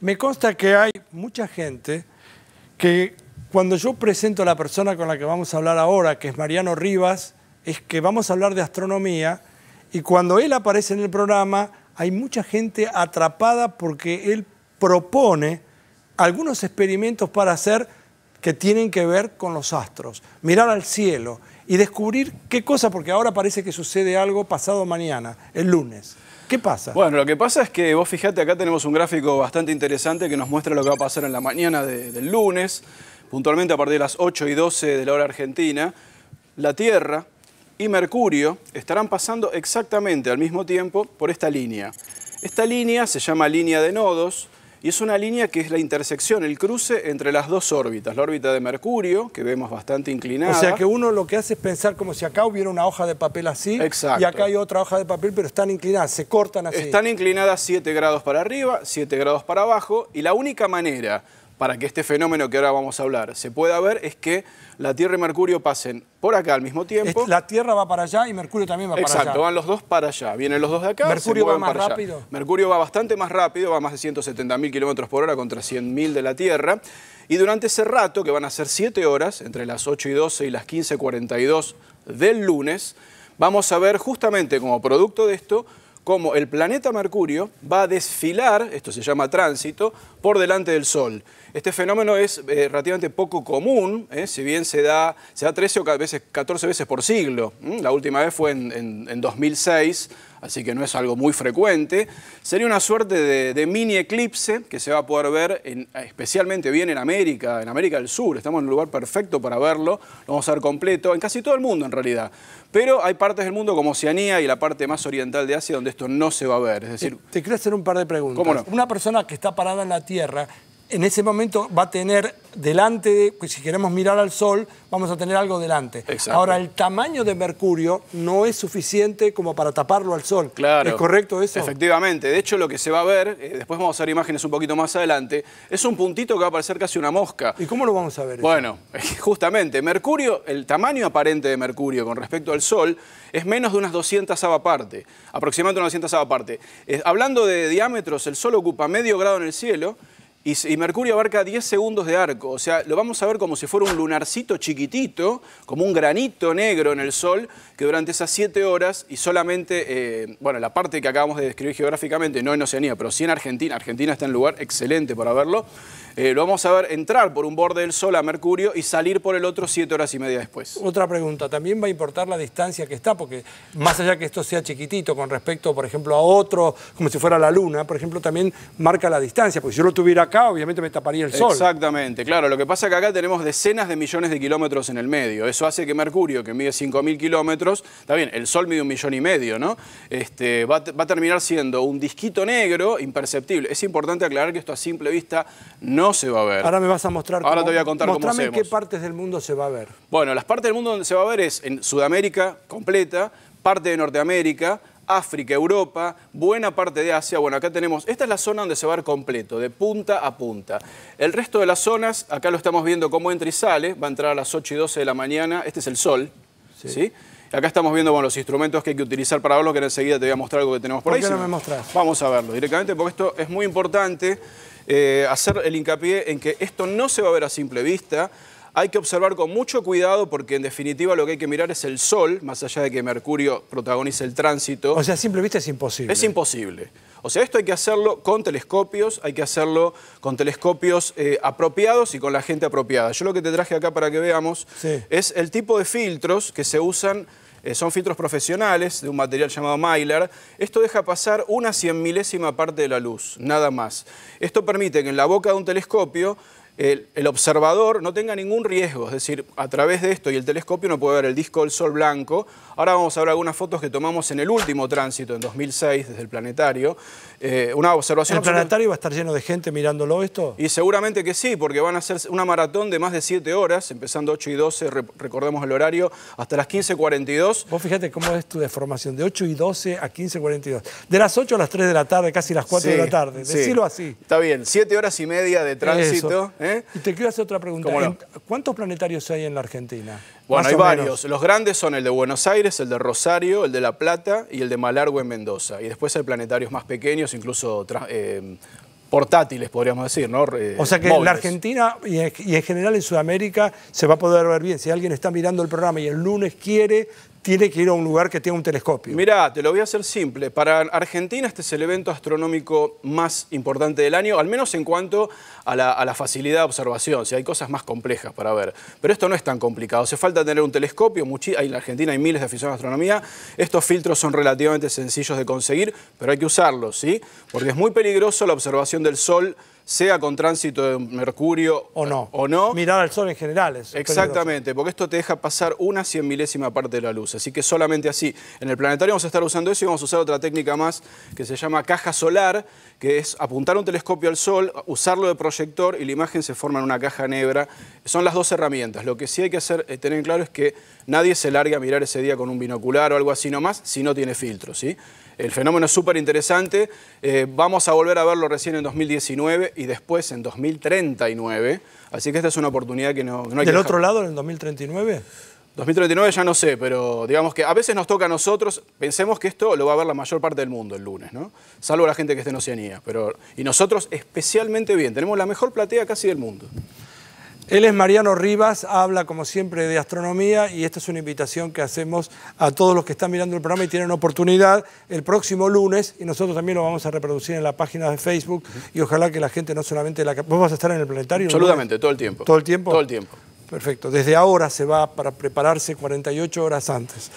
Me consta que hay mucha gente que cuando yo presento a la persona con la que vamos a hablar ahora, que es Mariano Rivas, es que vamos a hablar de astronomía y cuando él aparece en el programa hay mucha gente atrapada porque él propone algunos experimentos para hacer que tienen que ver con los astros, mirar al cielo y descubrir qué cosa, porque ahora parece que sucede algo pasado mañana, el lunes. ¿Qué pasa? Bueno, lo que pasa es que vos fijate, acá tenemos un gráfico bastante interesante que nos muestra lo que va a pasar en la mañana del lunes, puntualmente a partir de las 8 y 12 de la hora argentina. La Tierra y Mercurio estarán pasando exactamente al mismo tiempo por esta línea. Esta línea se llama línea de nodos y es una línea que es la intersección, el cruce entre las dos órbitas, la órbita de Mercurio, que vemos bastante inclinada. O sea que uno lo que hace es pensar como si acá hubiera una hoja de papel así Exacto. y acá hay otra hoja de papel, pero están inclinadas, se cortan así. Están inclinadas 7 grados para arriba, 7 grados para abajo, y la única manera para que este fenómeno que ahora vamos a hablar se pueda ver es que la Tierra y Mercurio pasen por acá al mismo tiempo. La Tierra va para allá y Mercurio también va para allá. Exacto, van los dos para allá. Vienen los dos de acá. ¿Mercurio va más rápido? Mercurio va bastante más rápido, va más de 170.000 kilómetros por hora contra 100.000 de la Tierra. Y durante ese rato, que van a ser 7 horas, entre las 8 y 12 y las 15.42 del lunes, vamos a ver justamente como producto de esto cómo el planeta Mercurio va a desfilar, esto se llama tránsito, por delante del Sol. Este fenómeno es eh, relativamente poco común, ¿eh? si bien se da, se da 13 o 14 veces por siglo. La última vez fue en 2006 así que no es algo muy frecuente. Sería una suerte de, mini eclipse que se va a poder ver en, especialmente bien en América, en América del Sur. Estamos en un lugar perfecto para verlo, lo vamos a ver completo, en casi todo el mundo en realidad. Pero hay partes del mundo como Oceanía y la parte más oriental de Asia donde esto no se va a ver. Es decir, te, eh, te quiero hacer un par de preguntas. ¿Cómo no? Una persona que está parada en la Tierra en ese momento va a tener delante, de, pues, si queremos mirar al Sol, vamos a tener algo delante. Ahora, el tamaño de Mercurio no es suficiente como para taparlo al Sol. Claro. ¿Es correcto eso? Efectivamente. De hecho, lo que se va a ver, eh, después vamos a ver imágenes un poquito más adelante, es un puntito que va a parecer casi una mosca. ¿Y cómo lo vamos a ver? Bueno, justamente, Mercurio, el tamaño aparente de Mercurio con respecto al Sol es menos de unas 200 aparte, aproximadamente unas 200 aparte. Eh, hablando de diámetros, el Sol ocupa medio grado en el cielo, y, Mercurio abarca 10 segundos de arco, o sea, lo vamos a ver como si fuera un lunarcito chiquitito, como un granito negro en el Sol, que durante esas 7 horas y solamente, eh, bueno, la parte que acabamos de describir geográficamente, no en Oceanía, pero sí en Argentina, Argentina está en un lugar excelente para verlo, eh, lo vamos a ver entrar por un borde del Sol a Mercurio y salir por el otro 7 horas y media después. Otra pregunta, también va a importar la distancia que está, porque más allá que esto sea chiquitito con respecto, por ejemplo, a otro, como si fuera la Luna, por ejemplo, también marca la distancia, porque si yo lo tuviera acá, obviamente me taparía el sol. Exactamente, claro. Lo que pasa es que acá tenemos decenas de millones de kilómetros en el medio. Eso hace que Mercurio, que mide 5.000 kilómetros, está bien, el sol mide un millón y medio, ¿no? Este, va, a terminar siendo un disquito negro imperceptible. Es importante aclarar que esto a simple vista no se va a ver. Ahora me vas a mostrar Ahora te voy a contar cómo hacemos. qué partes del mundo se va a ver. Bueno, las partes del mundo donde se va a ver es en Sudamérica completa, parte de Norteamérica, África, Europa, buena parte de Asia. Bueno, acá tenemos, esta es la zona donde se va a ver completo, de punta a punta. El resto de las zonas, acá lo estamos viendo cómo entra y sale, va a entrar a las 8 y 12 de la mañana, este es el sol, ¿sí? Acá estamos viendo los instrumentos que hay que utilizar para verlo, que enseguida te voy a mostrar algo que tenemos por, ahí. ¿Por qué no me mostrás? Vamos a verlo directamente, porque esto es muy importante, eh, hacer el hincapié en que esto no se va a ver a simple vista, hay que observar con mucho cuidado porque en definitiva lo que hay que mirar es el Sol, más allá de que Mercurio protagonice el tránsito. O sea, simple vista es imposible. Es imposible. O sea, esto hay que hacerlo con telescopios, hay que hacerlo con telescopios eh, apropiados y con la gente apropiada. Yo lo que te traje acá para que veamos es el tipo de filtros que se usan eh, son filtros profesionales de un material llamado Mylar. Esto deja pasar una cien milésima parte de la luz, nada más. Esto permite que en la boca de un telescopio el, observador no tenga ningún riesgo, es decir, a través de esto y el telescopio ...no puede ver el disco del Sol blanco. Ahora vamos a ver algunas fotos que tomamos en el último tránsito, en 2006, desde el planetario. Eh, una observación... ¿El planetario va a estar lleno de gente mirándolo esto? Y seguramente que sí, porque van a ser una maratón de más de 7 horas, empezando 8 y 12, recordemos el horario, hasta las 15.42. Vos fíjate cómo es tu deformación, de 8 y 12 a 15.42. De las 8 a las 3 de la tarde, casi las 4 de la tarde, decirlo así. Está bien, 7 horas y media de tránsito. ¿eh? Y te quiero hacer otra pregunta. ¿Cuántos planetarios hay en la Argentina? Bueno, hay varios. Los grandes son el de Buenos Aires, el de Rosario, el de La Plata y el de Malargo en Mendoza. Y después hay planetarios más pequeños, incluso eh, portátiles, podríamos decir, ¿no? Eh, o sea que en la Argentina y y en general en Sudamérica se va a poder ver bien. Si alguien está mirando el programa y el lunes quiere, tiene que ir a un lugar que tenga un telescopio. Mirá, te lo voy a hacer simple. Para Argentina este es el evento astronómico más importante del año, al menos en cuanto a la, facilidad de observación. si hay cosas más complejas para ver. Pero esto no es tan complicado. Se falta tener un telescopio. en Argentina hay miles de aficionados a astronomía. Estos filtros son relativamente sencillos de conseguir, pero hay que usarlos, ¿sí? Porque es muy peligroso la observación del Sol sea con tránsito de Mercurio o no. O no. Mirar al sol en general. Es Exactamente, porque esto te deja pasar una cien milésima parte de la luz. Así que solamente así. En el planetario vamos a estar usando eso y vamos a usar otra técnica más que se llama caja solar, que es apuntar un telescopio al sol, usarlo de proyector y la imagen se forma en una caja negra. Son las dos herramientas. Lo que sí hay que hacer, eh, tener claro es que nadie se largue a mirar ese día con un binocular o algo así nomás si no tiene filtro. ¿sí? El fenómeno es súper interesante. Eh, vamos a volver a verlo recién en 2019 y después en 2039. Así que esta es una oportunidad que no, hay ¿Del otro lado, en 2039? 2039 ya no sé, pero digamos que a veces nos toca a nosotros, pensemos que esto lo va a ver la mayor parte del mundo el lunes, ¿no? Salvo la gente que esté en Oceanía. Pero, y nosotros especialmente bien, tenemos la mejor platea casi del mundo. Él es Mariano Rivas, habla como siempre de astronomía y esta es una invitación que hacemos a todos los que están mirando el programa y tienen oportunidad el próximo lunes y nosotros también lo vamos a reproducir en la página de Facebook y ojalá que la gente no solamente la... ¿Vos vas a estar en el planetario? Absolutamente, todo el tiempo. ¿Todo el tiempo? Todo el tiempo. Perfecto, desde ahora se va para prepararse 48 horas antes.